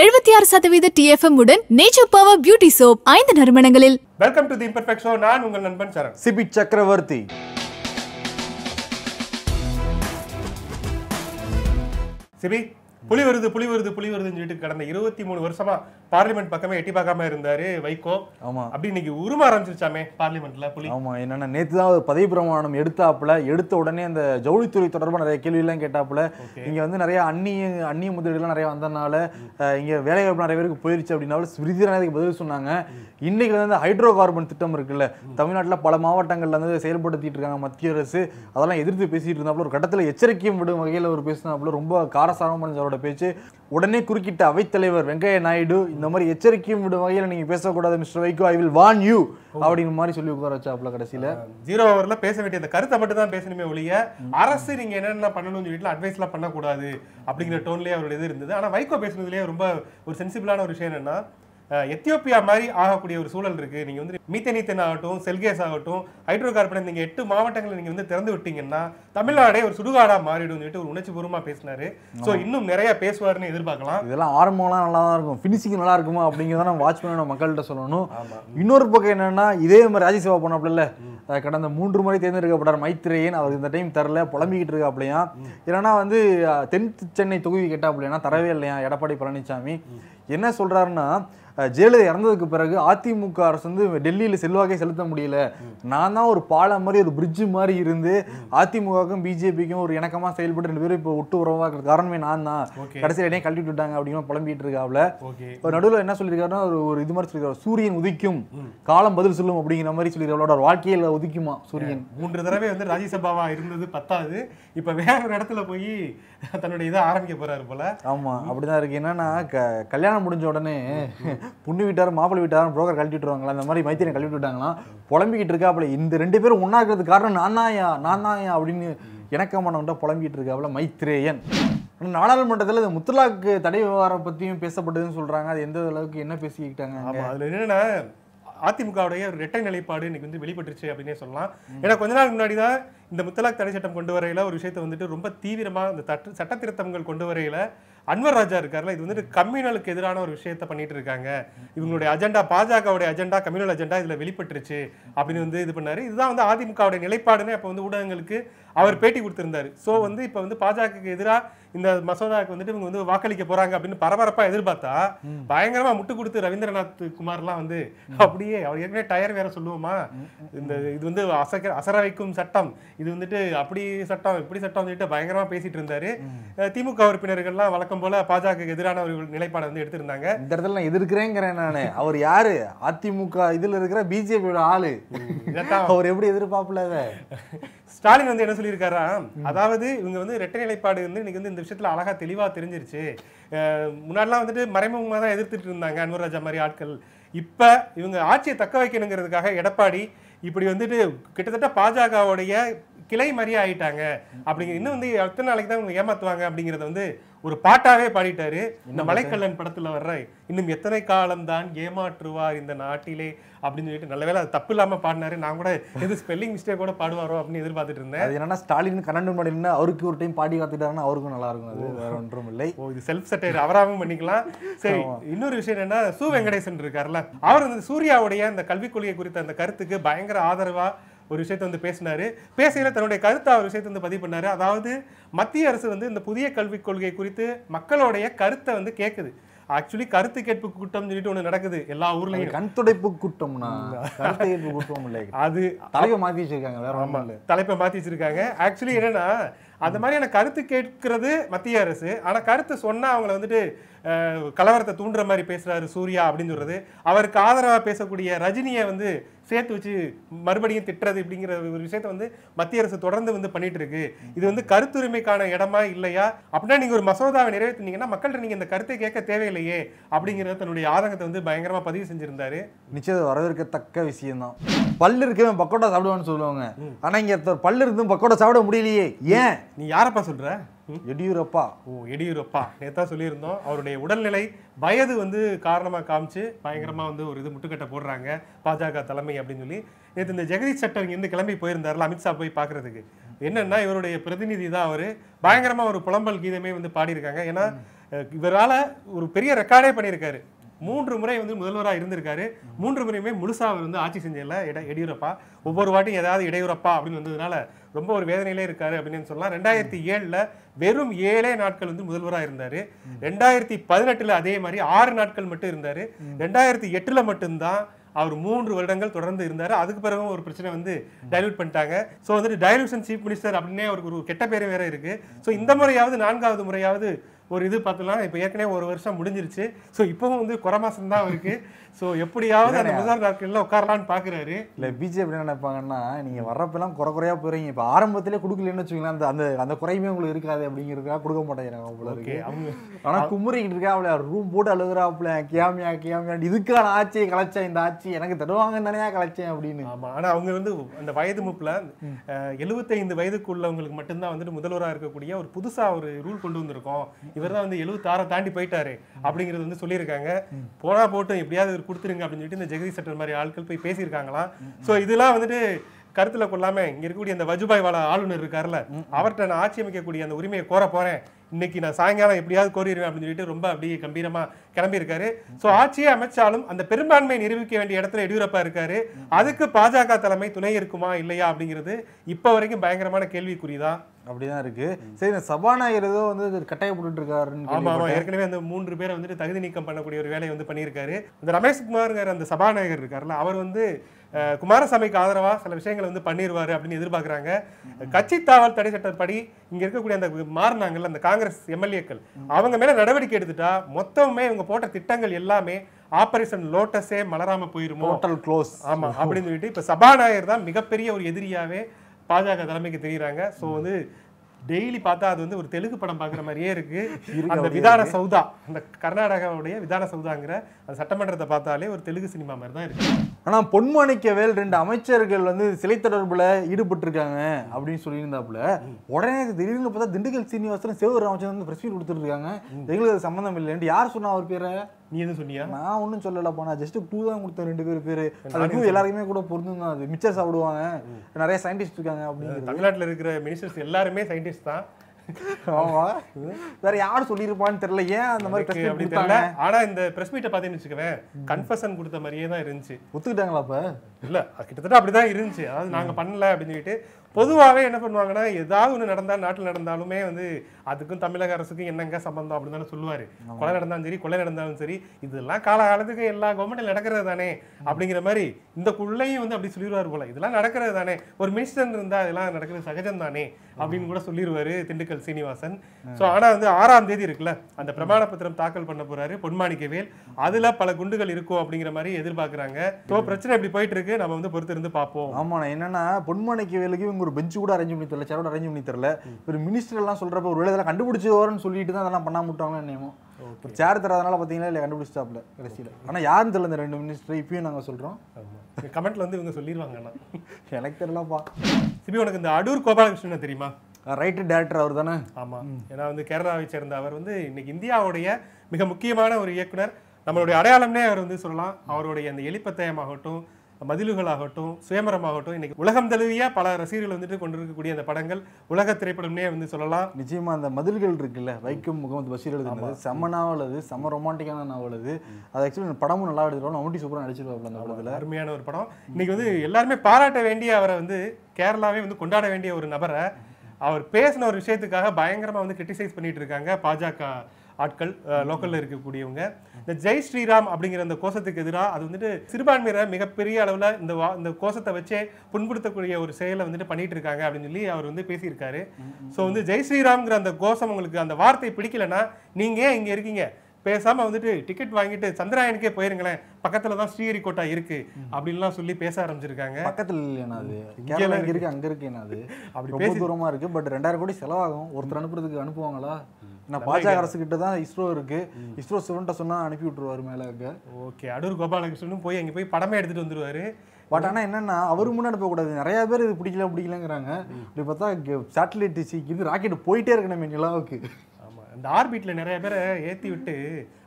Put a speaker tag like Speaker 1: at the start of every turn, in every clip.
Speaker 1: எழுபத்தி ஆறு சதவீத டிஎஃப்எம் உடன் நேச்சர் பவர் பியூட்டி சோப் ஐந்து நறுமணங்களில் welcome to the imperfect show நான் உங்கள் நண்பன் சரண் சிபி சக்கரவர்த்தி சிபி புலி வருது புலி வருது புலி வருதுன்னு சொல்லிட்டு கடந்த இருபத்தி மூணு வருஷமா பார்லிமெண்ட் பக்கமே எட்டி பார்க்காம இருந்தாரு வைகோ ஆமா அப்படி இன்னைக்கு உருமா ஆரம்பிச்சிருச்சாமே பார்லிமெண்ட்ல புலி
Speaker 2: ஆமா என்னன்னா நேத்து தான் பதவி பிரமாணம் எடுத்தாப்புல எடுத்த உடனே அந்த ஜவுளித்துறை தொடர்பாக நிறைய கேள்வி எல்லாம் கேட்டாப்புல இங்க வந்து நிறைய அந்நிய அந்நிய முதலீடுலாம் நிறைய வந்தனால இங்க வேலை வாய்ப்பு நிறைய பேருக்கு போயிருச்சு அப்படின்னாலும் ஸ்மிருதி பதில் சொன்னாங்க இன்னைக்கு வந்து ஹைட்ரோ கார்பன் திட்டம் இருக்குல்ல தமிழ்நாட்டில் பல மாவட்டங்கள்ல வந்து செயல்படுத்திட்டு இருக்காங்க மத்திய அரசு அதெல்லாம் எதிர்த்து பேசிட்டு இருந்தாப்புல ஒரு கட்டத்தில் எச்சரிக்கையும் விடும் வகையில் ஒரு பேசினாப்புல ரொம்ப காரசாரமான பேச்சு உடனே குறுக்கிட்ட அவைத்தலைவர் வெங்கையா நாயுடு இந்த மாதிரி எச்சரிக்கையும் விடும் வகையில் நீங்க பேசக்கூடாது mister Vaiko I will warn you அப்படிங்கிற
Speaker 1: மாதிரி சொல்லி உட்கார வச்சாப்ல கடைசியில் ஜீரோ அவர்ல பேச வேண்டிய அந்த கருத்தை மட்டும் தான் பேசணுமே ஒழிய அரசு நீங்க என்னென்ன பண்ணணும்னு அட்வைஸ் எல்லாம் பண்ணக்கூடாது அப்படிங்கிற டோன்லேயே அவருடைய இது இருந்தது ஆனால் வைகோ பேசுனதுலேயே ரொம்ப ஒரு சென்சிபிளான ஒரு விஷயம் என்னன்னா எத்தியோப்பியா மாதிரி ஆகக்கூடிய ஒரு சூழல் இருக்குது நீங்கள் வந்து மீத்தனித்தன் ஆகட்டும் செல்கேஸ் ஆகட்டும் ஹைட்ரோ கார்பன் நீங்கள் எட்டு மாவட்டங்களை நீங்கள் வந்து திறந்து விட்டீங்கன்னா தமிழ்நாடே ஒரு சுடுகாடா மாறிடும் சொல்லிட்டு ஒரு உணர்ச்சி பூர்வமா பேசினாரு ஸோ இன்னும் நிறைய பேசுவார்னு எதிர்பார்க்கலாம் இதெல்லாம் ஆரம்பம்லாம்
Speaker 2: நல்லா தான் இருக்கும் ஃபினிஷிங் நல்லா இருக்குமா அப்படிங்கிறத நம்ம வாட்ச் பண்ண மக்கள்கிட்ட சொல்லணும் இன்னொரு பக்கம் என்னென்னா இதே மாதிரி ராஜ்யசபா போனப்பில்ல கடந்த மூன்று முறை தேர்ந்தெடுக்கப்பட்டார் மைத்திரையன் அவர் இந்த டைம் தரல புலம்பிக்கிட்டு இருக்கா அப்படியா இல்லைன்னா வந்து தென் சென்னை தொகுதி கேட்டா அப்படின்னா தரவே இல்லையா எடப்பாடி பழனிசாமி என்ன சொல்றாருன்னா ஜெயலலிதா இறந்ததுக்கு பிறகு அதிமுக அரசு வந்து டெல்லியில் செல்வாக்கே செலுத்த முடியல நான் தான் ஒரு பாலம் மாதிரி ஒரு பிரிட்ஜு மாதிரி இருந்து அதிமுகவுக்கும் பிஜேபிக்கும் ஒரு இணக்கமாக செயல்பட்டு ரெண்டு பேரும் இப்போ ஒட்டு இருக்கிற காரணமே நான் தான் கடைசியில் என்னையே கழட்டி விட்டாங்க அப்படின்னு புலம்பிட்டு இருக்காப்ல ஒரு நடுவில் என்ன சொல்லியிருக்காருன்னா ஒரு இது மாதிரி சொல்லியிருக்காரு சூரியன் உதிக்கும் காலம் பதில் சொல்லும் அப்படிங்கிற மாதிரி சொல்லியிருக்காரு ஒரு வாழ்க்கையில் உதிக்குமா சூரியன் மூன்று தடவை வந்து ராஜ்யசபாவா இருந்தது பத்தாவது
Speaker 1: இப்போ வேற ஒரு இடத்துல போய் தன்னுடைய இதை ஆரம்பிக்க போறாரு
Speaker 2: போல ஆமாம் அப்படிதான் இருக்கு என்னன்னா கல்யாணம் முடிஞ்ச உடனே புண்ணு வீட்டாரும் மாப்பிள்ளை வீட்டாரும் புரோக்கர் கழட்டிட்டுருவாங்களா அந்த மாதிரி மைத்திரியை கழட்டி விட்டாங்களாம் புலம்பிக்கிட்டு இருக்கா அப்படி இந்த ரெண்டு பேரும் ஒன்றாக்குறது காரணம் நானாயா நானாயா அப்படின்னு இணக்கமானவன்ட்ட புலம்பிக்கிட்டு இருக்காப்புல மைத்ரேயன் நாடாளுமன்றத்தில் இந்த முத்தலாக்கு தடை விவகாரம் பற்றியும்
Speaker 1: பேசப்பட்டதுன்னு சொல்கிறாங்க அது எந்த அளவுக்கு என்ன பேசிக்கிட்டாங்க அதில் என்னென்னா அதிமுகவுடைய ஒரு இரட்டை நிலைப்பாடு இன்னைக்கு வந்து வெளிப்பட்டுருச்சு அப்படின்னே சொல்லலாம் ஏன்னா கொஞ்ச நாள் முன்னாடி தான் இந்த முத்தலாக் தடை சட்டம் கொண்டு வரையில ஒரு விஷயத்தை வந்துட்டு ரொம்ப தீவிரமாக இந்த சட்ட சட்ட திருத்தங்கள் கொண்டு வரையில அன்வர் ராஜா இருக்கார்ல இது வந்துட்டு கம்யூனலுக்கு எதிரான ஒரு விஷயத்த பண்ணிட்டு இருக்காங்க இவங்களுடைய அஜெண்டா பாஜகவுடைய அஜெண்டா கம்யூனல் அஜெண்டா இதில் வெளிப்பட்டுருச்சு அப்படின்னு வந்து இது பண்ணாரு இதுதான் வந்து அதிமுகவுடைய நிலைப்பாடுன்னு அப்போ வந்து ஊடகங்களுக்கு அவர் பேட்டி கொடுத்திருந்தாரு ஸோ வந்து இப்போ வந்து பாஜக எதிராக இந்த மசோதாவுக்கு வந்துட்டு இவங்க வந்து வாக்களிக்க போறாங்க அப்படின்னு பரபரப்பா எதிர்பார்த்தா பயங்கரமா முட்டு கொடுத்து ரவீந்திரநாத் குமார்லாம் வந்து அப்படியே அவர் ஏற்கனவே டயர் வேற சொல்லுவோமா இந்த இது வந்து அசக அசர வைக்கும் சட்டம் இது வந்துட்டு அப்படி சட்டம் இப்படி சட்டம் வந்துட்டு பயங்கரமா பேசிட்டு இருந்தாரு திமுக உறுப்பினர்கள்லாம் வழக்கம் போல பாஜக எதிரான ஒரு நிலைப்பாடு வந்து எடுத்திருந்தாங்க இந்த இடத்துல நான் எதிர்க்கிறேங்கிறேன்
Speaker 2: நானு அவர் யாரு அதிமுக இதுல இருக்கிற பிஜேபியோட ஆளு
Speaker 1: அவர் எப்படி எதிர்பார்ப்புல ஸ்டாலின் வந்து என்ன சொல்லியிருக்காரா அதாவது இவங்க வந்து இரட்டை நிலைப்பாடு வந்து இன்னைக்கு வந்து இந்த விஷயத்தில் அழகாக தெளிவாக தெரிஞ்சிருச்சு முன்னாடிலாம் வந்துட்டு மறைமுகமாக தான் எதிர்த்துட்டு இருந்தாங்க அன்வர் ராஜா மாதிரி ஆட்கள் இப்போ இவங்க ஆட்சியை தக்க வைக்கணுங்கிறதுக்காக எடப்பாடி இப்படி வந்துட்டு கிட்டத்தட்ட பாஜகவுடைய கிளை மாதிரியே ஆயிட்டாங்க அப்படிங்கிற இன்னும் வந்து எத்தனை நாளைக்கு தான் ஏமாத்துவாங்க அப்படிங்கறத வந்து ஒரு பாட்டாவே பாடிட்டாரு இந்த மலைக்கல்லன் படத்துல வர்ற இன்னும் எத்தனை காலம் தான் ஏமாற்றுவார் இந்த நாட்டிலே அப்படின்னு சொல்லிட்டு நல்ல அது தப்பு இல்லாம பாடினாரு நான் கூட எது ஸ்பெல்லிங் மிஸ்டேக் கூட பாடுவாரோ அப்படின்னு எதிர்பார்த்துட்டு இருந்தேன் அது என்னன்னா ஸ்டாலின் கண்ணன் மாடினா அவருக்கு ஒரு டைம் பாடி காத்துட்டாருன்னா அவருக்கும் நல்லா இருக்கும் அது வேற ஒன்றும் இல்லை ஓ இது செல்ஃப் செட்டர் அவராகவும் பண்ணிக்கலாம் சரி இன்னொரு விஷயம் என்னன்னா சு வெங்கடேசன் இருக்காருல்ல அவர் வந்து சூர்யாவுடைய அந்த கல்விக் கொள்கை குறித்த அந்த கருத்துக்கு பயங்கர ஆதரவா ஒரு விஷயத்தை வந்து பேசினார் பேசையில் தன்னுடைய கருத்தை அவர் விஷயத்தை வந்து பதிவு பண்ணார் அதாவது மத்திய அரசு வந்து இந்த புதிய கல்விக் கொள்கை குறித்து மக்களுடைய கருத்தை வந்து கேட்குது ஆக்சுவலி கருத்து கேட்பு கூட்டம் சொல்லிட்டு ஒன்று நடக்குது எல்லா ஊர்லயும் கண் துடைப்பு கூட்டம்னா கருத்து கேட்பு கூட்டம் இல்லை அது தலைப்பை வச்சிருக்காங்க வேற தலைப்பை மாற்றி வச்சிருக்காங்க ஆக்சுவலி என்னன்னா அந்த மாதிரியான கருத்து கேட்கிறது மத்திய அரசு ஆனால் கருத்து சொன்னால் அவங்கள வந்துட்டு கலவரத்தை தூண்டுற மாதிரி பேசுகிறாரு சூர்யா அப்படின்னு சொல்கிறது அவருக்கு ஆதரவாக பேசக்கூடிய ரஜினியை வந்து சேர்த்து வச்சு மறுபடியும் திட்டுறது இப்படிங்கிற ஒரு விஷயத்த வந்து மத்திய அரசு தொடர்ந்து வந்து பண்ணிட்டு இருக்கு இது வந்து கருத்துரிமைக்கான இடமா இல்லையா அப்படின்னா நீங்கள் ஒரு மசோதாவை நிறைவேற்றினீங்கன்னா மக்கள்கிட்ட நீங்கள் இந்த கருத்தை கேட்க தேவையில்லையே அப்படிங்கிறத தன்னுடைய ஆதங்கத்தை வந்து பயங்கரமாக பதிவு செஞ்சுருந்தாரு
Speaker 2: நிச்சயம் வரவேற்கத்தக்க விஷயம்தான் பல்லு இருக்கவே பக்கோடா சாப்பிடுவான்னு சொல்லுவாங்க ஆனால் இங்கே பல்லு இருந்தும் பக்கோடா சாப்பிட முடியலையே ஏன் நீ
Speaker 1: யாரப்பா சொல்ற எடியூரப்பா ஓ எடியூரப்பா நேத்தா சொல்லியிருந்தோம் அவருடைய உடல்நிலை வயது வந்து காரணமாக காமிச்சு பயங்கரமாக வந்து ஒரு இது முட்டுக்கட்டை போடுறாங்க பாஜக தலைமை அப்படின்னு சொல்லி நேற்று இந்த ஜெகதீஷ் சட்டர் இங்கேருந்து கிளம்பி போயிருந்தாருல அமித்ஷா போய் பாக்குறதுக்கு என்னென்னா இவருடைய பிரதிநிதி தான் அவர் பயங்கரமாக ஒரு புலம்பல் கீதமே வந்து பாடியிருக்காங்க ஏன்னா இவரால் ஒரு பெரிய ரெக்கார்டே பண்ணியிருக்காரு மூன்று முறை வந்து முதல்வராக இருந்திருக்காரு மூன்று முறையுமே முழுசாக அவர் வந்து ஆட்சி செஞ்சதில்ல எட எடியூரப்பா ஒவ்வொரு வாட்டியும் ஏதாவது இடையூரப்பா அப்படின்னு வந்ததுனால ரொம்ப ஒரு வேதனையிலே இருக்காரு அப்படின்னு சொல்லலாம் ரெண்டாயிரத்தி ஏழில் வெறும் ஏழே நாட்கள் வந்து முதல்வராக இருந்தார் ரெண்டாயிரத்தி பதினெட்டில் அதே மாதிரி ஆறு நாட்கள் மட்டும் இருந்தார் ரெண்டாயிரத்தி எட்டில் மட்டும்தான் அவர் மூன்று வருடங்கள் தொடர்ந்து இருந்தார் அதுக்கு பிறகு ஒரு பிரச்சனை வந்து டைல்யூட் பண்ணிட்டாங்க ஸோ வந்துட்டு டைலூஷன் சீஃப் மினிஸ்டர் அப்படின்னே அவருக்கு ஒரு கெட்ட பேர் வேற இருக்கு ஸோ இந்த முறையாவது நான்காவது முறையாவது ஒரு இது பார்த்தலாம் இப்போ ஏற்கனவே ஒரு வருஷம் முடிஞ்சிருச்சு ஸோ இப்போவும் வந்து குறை மாதம் தான் இருக்குது ஸோ எப்படியாவது அந்த முதல் நாட்களில் உட்காரலான்னு பார்க்குறாரு இல்லை
Speaker 2: பிஜேபி என்ன நினைப்பாங்கன்னா நீங்கள் வர்றப்பெல்லாம் குறை குறையாக போகிறீங்க இப்போ ஆரம்பத்திலே கொடுக்கலன்னு வச்சுக்கலாம் அந்த அந்த அந்த குறையுமே உங்களுக்கு இருக்காது அப்படிங்கிறதுக்காக கொடுக்க மாட்டேங்கிறாங்க உங்களுக்கு இருக்கு ஆனால் குமுறிக்கிட்டு இருக்கா அவளை ரூம் போட்டு
Speaker 1: அழுகுறாப்புல கியாமியா கியாமியா இதுக்கான ஆட்சியை கலைச்சேன் இந்த ஆட்சி எனக்கு தருவாங்க தானே கலைச்சேன் அப்படின்னு ஆமாம் ஆனால் அவங்க வந்து அந்த வயது மூப்பில் எழுபத்தைந்து வயதுக்குள்ளவங்களுக்கு மட்டும்தான் வந்துட்டு முதல்வராக இருக்கக்கூடிய ஒரு புதுசாக ஒரு ரூல் கொண்டு வந்திருக்கோம் இவர் தான் வந்து எழுபத்தாறம் தாண்டி போயிட்டாரு அப்படிங்கிறது வந்து சொல்லியிருக்காங்க போனா போட்டும் எப்படியாவது இவர் கொடுத்துருங்க அப்படின்னு சொல்லிட்டு இந்த ஜெகதீஷ் மாதிரி ஆட்கள் போய் பேசியிருக்காங்களாம் ஸோ இதெல்லாம் வந்துட்டு கருத்தில் கொள்ளாம இங்க இருக்கக்கூடிய அந்த வஜுபாய் வாழ ஆளுநர் இருக்காருல்ல அவர்கிட்ட நான் ஆட்சி அமைக்கக்கூடிய அந்த உரிமையை கோர போறேன் இன்னைக்கு நான் சாயங்காலம் எப்படியாவது கோரிடுவேன் அப்படின்னு சொல்லிட்டு ரொம்ப அப்படியே கம்பீரமா கிளம்பியிருக்காரு ஸோ ஆட்சியை அமைச்சாலும் அந்த பெரும்பான்மை நிரூபிக்க வேண்டிய இடத்துல எடியூரப்பா இருக்காரு mm-hmm. அதுக்கு பாஜக தலைமை துணை இருக்குமா இல்லையா அப்படிங்கிறது இப்போ வரைக்கும் பயங்கரமான கேள்விக்குறிதான் அப்படிதான் இருக்கு mm. சரி சபாநாயகர் ஏதோ வந்து கட்டாயப்பட்டு இருக்காருன்னு ஏற்கனவே அந்த மூன்று பேரை வந்துட்டு தகுதி நீக்கம் பண்ணக்கூடிய ஒரு வேலையை வந்து பண்ணியிருக்காரு இந்த ரமேஷ் குமார் அந்த சபாநாயகர் இருக்காருல்ல அவர் வந்து குமாரசாமிக்கு ஆதரவாக சில விஷயங்களை வந்து பண்ணிடுவார் அப்படின்னு எதிர்பார்க்குறாங்க கட்சி தாவல் தடை சட்டப்படி இங்கே இருக்கக்கூடிய அந்த மாறினாங்கல்ல அந்த காங்கிரஸ் எம்எல்ஏக்கள் அவங்க மேலே நடவடிக்கை எடுத்துட்டா மொத்தமே இவங்க போட்ட திட்டங்கள் எல்லாமே ஆபரேஷன் லோட்டஸே மலராம போயிருமோ ஹோட்டல் க்ளோஸ் ஆமாம் அப்படின்னு சொல்லிட்டு இப்போ சபாநாயகர் தான் மிகப்பெரிய ஒரு எதிரியாகவே பாஜக தலைமைக்கு தெரிகிறாங்க ஸோ வந்து டெய்லி பார்த்தா அது வந்து ஒரு தெலுங்கு படம் பார்க்குற மாதிரியே இருக்கு அந்த விதான சௌதா அந்த கர்நாடகாவுடைய விதான சௌதாங்கிற அந்த சட்டமன்றத்தை பார்த்தாலே ஒரு தெலுங்கு சினிமா மாதிரி தான் இருக்கு
Speaker 2: ஆனால் பொன்மாணிக்கவேல் ரெண்டு அமைச்சர்கள் வந்து சிலை தொடர்பில் ஈடுபட்டிருக்காங்க அப்படின்னு சொல்லியிருந்தாப்புல உடனே திடீர்னு பார்த்தா திண்டுக்கல் சீனிவாசன் சேவூர் அமைச்சர் வந்து பிரஸ் கொடுத்துட்டு இருக்காங்க எங்களுக்கு சம்மந்தம் இல்லைன்ட்டு யார் சொன்னா அவர் பேரை நீ எதுவும் சொன்னியா நான் ஒன்றும் சொல்லலப்பா நான் ஜஸ்ட் டூ தான் கொடுத்தேன் ரெண்டு பேர் பேர் அது க்ளூ எல்லாருக்குமே கூட பொருந்தும் தான் அது மிச்சர் சாப்பிடுவாங்க நிறைய சயின்டிஸ்ட் இருக்காங்க அப்படின்னு தமிழ்நாட்டில்
Speaker 1: இருக்கிற மினிஸ்டர்ஸ் எல்லாருமே சயின்டிஸ்ட் தான்
Speaker 2: வேற யாரும் சொல்லிருப்பான்னு தெரியல ஏன் அந்த மாதிரி பிரஸ் மீட் கொடுத்தாங்க
Speaker 1: ஆனா இந்த பிரஸ் மீட்டை பாத்தீங்கன்னு வெச்சுக்கவேன் கன்ஃபெஷன் கொடுத்த மாதிரியே தான் இருந்துச்சு ஒத்துக்கிட்டாங்களா அப்ப இல்ல கிட்டத்தட்ட அப்படிதான் இருந்துச்சு அதாவது நாங்க பண்ணல அப்படின்னு சொல்லிட்டு பொதுவாகவே என்ன பண்ணுவாங்கன்னா ஏதாவது ஒன்று நடந்தால் நாட்டில் நடந்தாலுமே வந்து அதுக்கும் தமிழக அரசுக்கும் என்னங்க சம்பந்தம் அப்படின்னு தானே சொல்லுவார் கொலை நடந்தாலும் சரி கொலை நடந்தாலும் சரி இதெல்லாம் காலகாலத்துக்கு எல்லா கவர்மெண்ட்ல நடக்கிறது தானே அப்படிங்கிற மாதிரி இந்த குள்ளையும் வந்து அப்படி சொல்லிடுவார் போல இதெல்லாம் நடக்கிறது தானே ஒரு மினிஸ்டர் இருந்தா இதெல்லாம் நடக்கிறது சகஜம் தானே அப்படின்னு கூட சொல்லிடுவாரு திண்டுக்கல் திண்டுக்கல் சீனிவாசன் ஸோ ஆனால் வந்து ஆறாம் தேதி இருக்குல்ல அந்த பிரமாண பத்திரம் தாக்கல் பண்ண போறாரு பொன்மாணிக்கவேல் அதுல பல குண்டுகள் இருக்கும் அப்படிங்கிற மாதிரி எதிர்பார்க்குறாங்க ஸோ பிரச்சனை இப்படி போயிட்டு இருக்கு நம்ம வந்து பொறுத்து
Speaker 2: இருந்து பார்ப்போம் ஆமாண்ணா என்னன்னா பொன்மாணிக்கவேலுக்கு இவங்க ஒரு பெஞ்சு கூட அரேஞ்ச் பண்ணி தரல சேரோட அரேஞ்ச் பண்ணி தரல ஒரு மினிஸ்டர் எல்லாம் சொல்றப்ப ஒரு வேலை கண்டுபிடிச்சு வரும்னு சொல்லிட்டு தான் அதெல்லாம் பண்ண முட்டாங்கன்னு என்னமோ ஒரு சேர் தராதனால பாத்தீங்களா இல்லை கண்டுபிடிச்சாப்ல கடைசியில் ஆனால் யாருன்னு தெரியல இந்த ரெண்டு மினிஸ்டர் இப்பயும் நாங்கள் சொல்கிறோம் கமெண்ட்ல வந்து இவங்க சொல்லிடுவாங்க
Speaker 1: எனக்கு தெரியலப்பா சிபி உனக்கு இந்த அடூர் கோபாலகிருஷ்ணன் தெரியுமா ரைட்டு டேரக்டர் அவர் தானே ஆமாம் ஏன்னா வந்து கேரளாவை சேர்ந்த அவர் வந்து இன்னைக்கு இந்தியாவுடைய மிக முக்கியமான ஒரு இயக்குனர் நம்மளுடைய அடையாளம்னே அவர் வந்து சொல்லலாம் அவருடைய அந்த எலிப்பத்தயமாகட்டும் மதில்களாகட்டும் சுயமரமாகட்டும் இன்னைக்கு உலகம் தழுவிய பல ரசிகர்கள் வந்துட்டு கொண்டிருக்கக்கூடிய அந்த படங்கள் உலக திரைப்படம்னே வந்து
Speaker 2: சொல்லலாம் நிச்சயமா அந்த மதில்கள் இருக்குல்ல வைக்கம் முகமது பஷீர் எழுதுனது செம்ம நாவல் அது செம்ம ரொமான்டிக்கான
Speaker 1: நாவல் அது அது ஆக்சுவலி படமும் நல்லா எடுத்துருவோம் அவன்ட்டி சூப்பராக நடிச்சிருவாங்க அந்த படத்தில் அருமையான ஒரு படம் இன்னைக்கு வந்து எல்லாருமே பாராட்ட வேண்டிய அவரை வந்து கேரளாவே வந்து கொண்டாட வேண்டிய ஒரு நபரை அவர் பேசின ஒரு விஷயத்துக்காக பயங்கரமாக வந்து கிரிட்டிசைஸ் பண்ணிட்டு இருக்காங்க பாஜக ஆட்கள் லோக்கலில் இருக்கக்கூடியவங்க இந்த ஜெய் ஸ்ரீராம் அப்படிங்கிற அந்த கோஷத்துக்கு எதிராக அது வந்துட்டு சிறுபான்மையை மிகப்பெரிய அளவில் இந்த வா இந்த கோஷத்தை வச்சே புண்படுத்தக்கூடிய ஒரு செயலை வந்துட்டு பண்ணிட்டு இருக்காங்க அப்படின்னு சொல்லி அவர் வந்து பேசியிருக்காரு ஸோ வந்து ஜெய் ஸ்ரீராம்ங்கிற அந்த கோஷம் உங்களுக்கு அந்த வார்த்தை பிடிக்கலன்னா நீங்கள் ஏன் இங்கே இருக்கீங்க பேசாமல் வந்துட்டு டிக்கெட் வாங்கிட்டு சந்திராயனுக்கே போயிருங்களேன் பக்கத்துல தான் ஸ்ரீஹரிகோட்டா இருக்கு அப்படின்லாம் சொல்லி பேச ஆரம்பிச்சிருக்காங்க பக்கத்துல இல்லைண்ணா அது கேரளா இருக்கு
Speaker 2: அங்க இருக்கு என்னது அப்படி பேச தூரமா இருக்கு பட் ரெண்டாயிரம் கோடி செலவாகும் ஒருத்தர் அனுப்புறதுக்கு அனுப்புவாங்களா நான் பாஜக அரசு கிட்ட தான் இஸ்ரோ இருக்கு இஸ்ரோ சிவன்ட்ட சொன்னா அனுப்பி விட்டுருவாரு மேல
Speaker 1: ஓகே அடூர் கோபாலகிருஷ்ணனும் போய் அங்க போய் படமே எடுத்துட்டு வந்துருவாரு பட் ஆனால் என்னன்னா
Speaker 2: அவரு முன்னாடி போகக்கூடாது நிறைய பேர் இது பிடிக்கல பிடிக்கலங்கிறாங்க இப்படி பார்த்தா சேட்டலைட் டிசி இது ராக்கெட்
Speaker 1: போயிட்டே இருக்கணுமே நிலாவுக்கு இந்த ஆர்பிட்ல நிறைய பேரை ஏத்தி விட்டு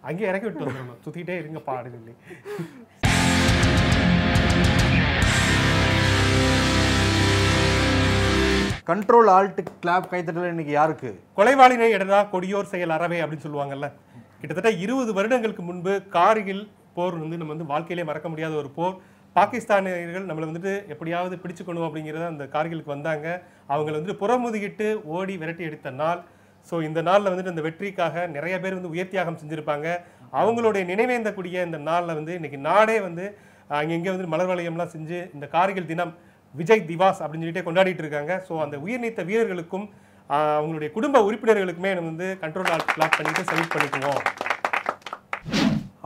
Speaker 1: அங்கேயே இறக்கி விட்டு வந்துடணும் சுற்றிக்கிட்டே இருங்க பாடு கண்ட்ரோல் ஆல்ட் கிளாப் கைத்தட்டல இன்னைக்கு யாருக்கு கொலைவாளினை இடதா கொடியோர் செயல் அறவை அப்படின்னு சொல்லுவாங்கல்ல கிட்டத்தட்ட இருபது வருடங்களுக்கு முன்பு கார்கில் போர் வந்து நம்ம வந்து வாழ்க்கையிலே மறக்க முடியாத ஒரு போர் பாகிஸ்தானியர்கள் நம்மளை வந்துட்டு எப்படியாவது பிடிச்சுக்கணும் அப்படிங்கிறத அந்த கார்கிலுக்கு வந்தாங்க அவங்களை வந்துட்டு புறமுதுகிட்டு ஓடி விரட்டி எடுத்த நாள் ஸோ இந்த நாளில் வந்துட்டு இந்த வெற்றிக்காக நிறைய பேர் வந்து உயர்த்தியாகம் செஞ்சுருப்பாங்க அவங்களுடைய நினைவேந்தக்கூடிய இந்த நாளில் வந்து இன்றைக்கி நாடே வந்து அங்கங்கே வந்து மலர் வளையம்லாம் செஞ்சு இந்த கார்கில் தினம் விஜய் திவாஸ் அப்படின்னு சொல்லிட்டு கொண்டாடிட்டு இருக்காங்க ஸோ அந்த உயிர் நீத்த வீரர்களுக்கும் அவங்களுடைய குடும்ப உறுப்பினர்களுக்குமே நம்ம வந்து கண்ட்ரோல் ஆல் பிளாக் பண்ணிட்டு சல்யூட் பண்ணிக்குவோம்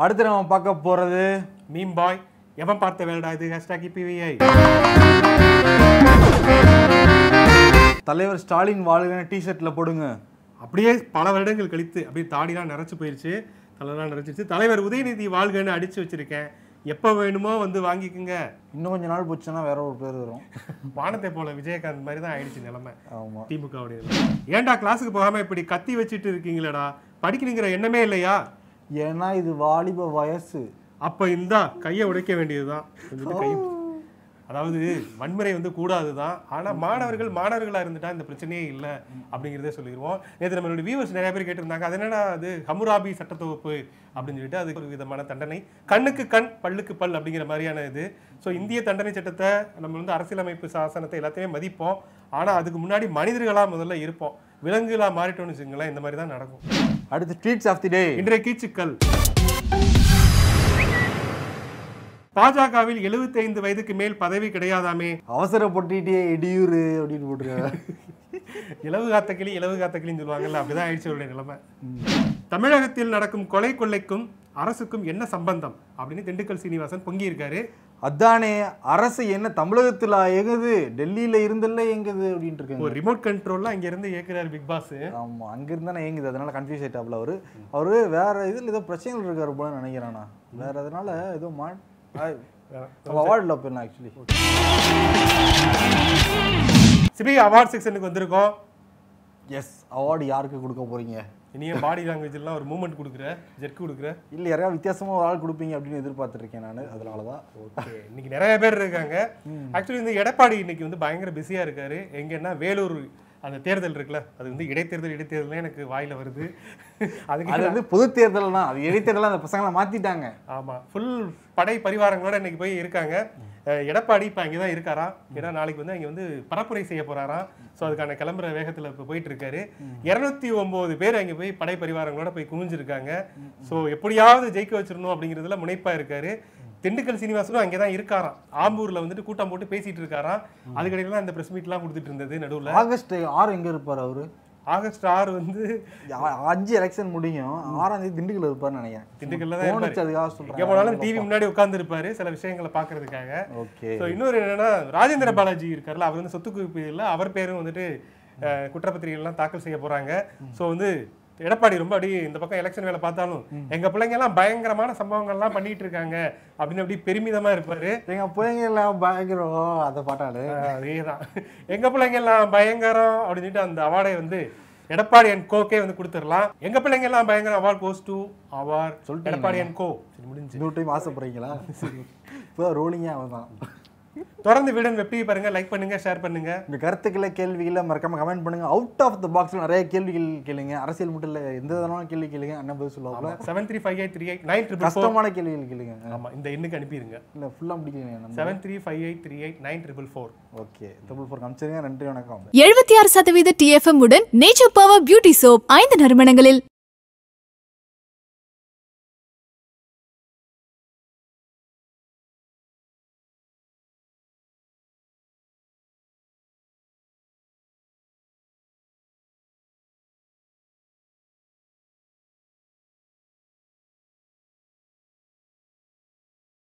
Speaker 1: அடுத்து நம்ம பார்க்க போகிறது மீம் பாய் எவன் பார்த்த வேலடா இது ஹேஷ்டாக் இபிவிஐ e தலைவர் ஸ்டாலின் வாழ்கிற டிஷர்ட்டில் போடுங்க அப்படியே பல வருடங்கள் கழித்து அப்படியே தாடிலாம் நிறச்சி போயிடுச்சு தலைலாம் நிறச்சிருச்சு தலைவர் உதயநிதி வாழ்கன்னு அடித்து வச்சுருக்கேன் எப்போ வேணுமோ வந்து வாங்கிக்கோங்க இன்னும் கொஞ்ச நாள் போச்சுன்னா வேற ஒரு பேர் வரும் வானத்தை போல விஜயகாந்த் மாதிரி தான் ஆயிடுச்சு நிலமை திமுகவுடைய ஏன்டா கிளாஸுக்கு போகாமல் இப்படி கத்தி வச்சுட்டு இருக்கீங்களடா படிக்கணுங்கிற எண்ணமே இல்லையா ஏன்னா இது வாலிப வயசு அப்போ இந்த கையை உடைக்க வேண்டியதுதான் கை அதாவது வன்முறை வந்து கூடாது தான் ஆனால் மாணவர்கள் மாணவர்களாக இருந்துட்டா இந்த பிரச்சனையே இல்லை அப்படிங்கிறதே சொல்லிடுவோம் நேற்று நம்மளுடைய வியூவர்ஸ் நிறைய பேர் கேட்டிருந்தாங்க அது என்னடா அது ஹமுராபி சட்டத்தொகுப்பு அப்படின்னு சொல்லிட்டு அது ஒரு விதமான தண்டனை கண்ணுக்கு கண் பல்லுக்கு பல் அப்படிங்கிற மாதிரியான இது ஸோ இந்திய தண்டனை சட்டத்தை நம்ம வந்து அரசியலமைப்பு சாசனத்தை எல்லாத்தையுமே மதிப்போம் ஆனால் அதுக்கு முன்னாடி மனிதர்களாக முதல்ல இருப்போம் விலங்குகளாக மாறிட்டோம்னு வச்சுங்களேன் இந்த மாதிரி தான் நடக்கும் அடுத்து ட்ரீட்ஸ் ஆஃப் தி டே இன்றைய கீச்சுக்கள் பாஜகவில் எழுபத்தி ஐந்து வயதுக்கு மேல் பதவி கிடையாதாமே
Speaker 2: அவசர போட்டிட்டே இடியூர் அப்படின்னு போட்டிருக்காங்க
Speaker 1: இளவு காத்த கிளி இளவு காத்த கிளின்னு சொல்லுவாங்கல்ல அப்படிதான் ஆயிடுச்சு நிலைமை தமிழகத்தில் நடக்கும் கொலை கொள்ளைக்கும் அரசுக்கும் என்ன சம்பந்தம் அப்படின்னு திண்டுக்கல் சீனிவாசன் பொங்கி இருக்காரு அதானே அரசு என்ன
Speaker 2: தமிழகத்தில் எங்குது டெல்லியில் இருந்தல்ல எங்குது அப்படின்ட்டு இருக்கு ஒரு ரிமோட் கண்ட்ரோலில் இருந்து இயக்குறாரு பிக் பாஸ் ஆமாம் அங்கேருந்து தானே இயங்குது அதனால கன்ஃபியூஸ் ஆகிட்டாப்ல அவர் அவர் வேறு இதில் ஏதோ பிரச்சனைகள் இருக்காரு போல நினைக்கிறானா வேறு அதனால ஏதோ மாட் அவார்டில் போயிடலாம் ஆக்சுவலி
Speaker 1: சிபி அவார்ட் செக்ஷனுக்கு வந்திருக்கோம் எஸ் அவார்டு யாருக்கு கொடுக்க போகிறீங்க இனிய பாடி லாங்குவேஜ்லாம் ஒரு மூமெண்ட் கொடுக்குற ஜெர்க் கொடுக்குற இல்லை யாராவது
Speaker 2: வித்தியாசமாக ஒரு ஆள் கொடுப்பீங்க அப்படின்னு எதிர்பார்த்துருக்கேன் நான் அதனால தான் ஓகே இன்றைக்கி நிறைய பேர் இருக்காங்க
Speaker 1: ஆக்சுவலி இந்த எடப்பாடி இன்னைக்கு வந்து பயங்கர பிஸியாக இருக்கார் எங்கன்னா வேலூர் அந்த தேர்தல் இருக்குல்ல அது வந்து இடைத்தேர்தல் இடைத்தேர்தல் எனக்கு வாயில் வருது அதுக்கு அது வந்து பொது தேர்தல் தான் அது இடைத்தேர்தல் அந்த பசங்களை மாற்றிட்டாங்க ஆமாம் ஃபுல் படை பரிவாரங்களோட இன்னைக்கு போய் இருக்காங்க எடப்பாடி இப்போ அங்கே தான் இருக்காரா ஏன்னா நாளைக்கு வந்து அங்கே வந்து பரப்புரை செய்ய போறாராம் ஸோ அதுக்கான கிளம்புற வேகத்தில் இப்போ போயிட்டு இருக்காரு இரநூத்தி ஒம்பது பேர் அங்கே போய் படை பரிவாரங்களோட போய் குமிஞ்சிருக்காங்க ஸோ எப்படியாவது ஜெயிக்க வச்சிடணும் அப்படிங்கிறதுல முனைப்பாக இருக்காரு திண்டுக்கல் சீனிவாசனும் அங்கே தான் இருக்காராம் ஆம்பூரில் வந்துட்டு கூட்டம் போட்டு பேசிட்டு இருக்காராம் அதுக்கடையில அந்த ப்ரெஸ் மீட்லாம் கொடுத்துட்டு இருந்தது நடுவில்
Speaker 2: ஆகஸ்ட் ஆறு எங்கே இருப்பார் அவர் ஆகஸ்ட் ஆறு வந்து அஞ்சு எலெக்ஷன் முடியும் ஆறாம் தேதி திண்டுக்கல் இருப்பார்னு நினைக்கிறேன் திண்டுக்கல்ல தான் அதுக்காக சொல்றேன் டிவி
Speaker 1: முன்னாடி உட்கார்ந்து இருப்பார் சில விஷயங்களை பாக்குறதுக்காக ஓகே ஸோ இன்னொரு என்னன்னா ராஜேந்திர பாலாஜி இருக்கார்ல அவர் வந்து சொத்து குவிப்பு இல்லை அவர் பேரும் வந்துட்டு குற்றப்பத்திரிகைகள்லாம் தாக்கல் செய்ய போறாங்க ஸோ வந்து எடப்பாடி ரொம்ப அப்படி இந்த பக்கம் எலெக்ஷன் வேலை பார்த்தாலும் எங்க பிள்ளைங்க எல்லாம் பயங்கரமான சம்பவங்கள்லாம் பண்ணிட்டு இருக்காங்க அப்படின்னு அப்படி பெருமிதமா இருப்பாரு எங்க பிள்ளைங்க எல்லாம் பயங்கரம் அந்த பாட்டாளு அதேதான் எங்க பிள்ளைங்க எல்லாம் பயங்கரம் அப்படின்னு அந்த அவார்டை வந்து எடப்பாடி அண்ட் கோக்கே வந்து கொடுத்துடலாம் எங்க பிள்ளைங்க எல்லாம் பயங்கரம் அவார்டு கோஸ் டு அவார் சொல்லிட்டு எடப்பாடி அண்ட்
Speaker 2: கோ முடிஞ்சு இன்னொரு டைம் ஆசைப்படுறீங்களா இப்போ ரோலிங்கே அவன் தான் தொடர்ந்து
Speaker 1: வீடன் வெப்பியை பாருங்க லைக் பண்ணுங்க ஷேர் பண்ணுங்க
Speaker 2: இந்த கருத்துக்களை கேள்விகளை மறக்காம கமெண்ட் பண்ணுங்க அவுட் ஆஃப் த பாக்ஸ்ல நிறைய கேள்விகள் கேளுங்க அரசியல் மட்டும் இல்ல எந்த விதமான கேள்வி கேளுங்க அண்ணன் பதில் சொல்லுவாங்க
Speaker 1: seven three five eight three eight nine triple கஷ்டமான கேள்விகள் கேளுங்க ஆமா இந்த எண்ணுக்கு அனுப்பிடுங்க இல்ல ஃபுல்லா முடிக்கலங்க seven three five eight three eight nine triple four okay triple four காமிச்சிருங்க நன்றி வணக்கம் எழுபத்தி ஆறு சதவீத டிஎஃப்எம் உடன் நேச்சர்
Speaker 2: பவர் பியூட்டி சோப் ஐந்து நறுமணங்களில்